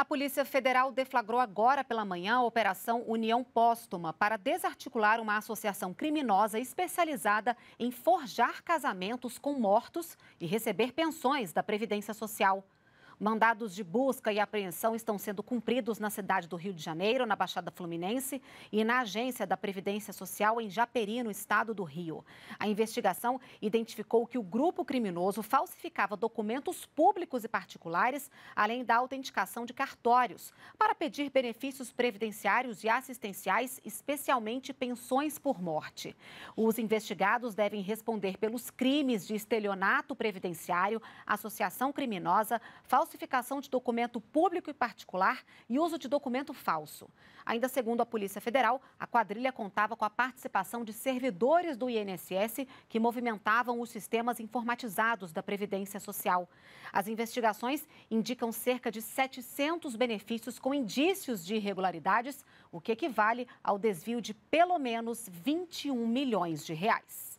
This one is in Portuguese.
A Polícia Federal deflagrou agora pela manhã a Operação União Póstuma para desarticular uma associação criminosa especializada em forjar casamentos com mortos e receber pensões da Previdência Social. Mandados de busca e apreensão estão sendo cumpridos na cidade do Rio de Janeiro, na Baixada Fluminense e na Agência da Previdência Social em Japeri, no estado do Rio. A investigação identificou que o grupo criminoso falsificava documentos públicos e particulares, além da autenticação de cartórios, para pedir benefícios previdenciários e assistenciais, especialmente pensões por morte. Os investigados devem responder pelos crimes de estelionato previdenciário, associação criminosa, falsificação falsificação de documento público e particular e uso de documento falso. Ainda segundo a Polícia Federal, a quadrilha contava com a participação de servidores do INSS que movimentavam os sistemas informatizados da Previdência Social. As investigações indicam cerca de 700 benefícios com indícios de irregularidades, o que equivale ao desvio de pelo menos 21 milhões de reais.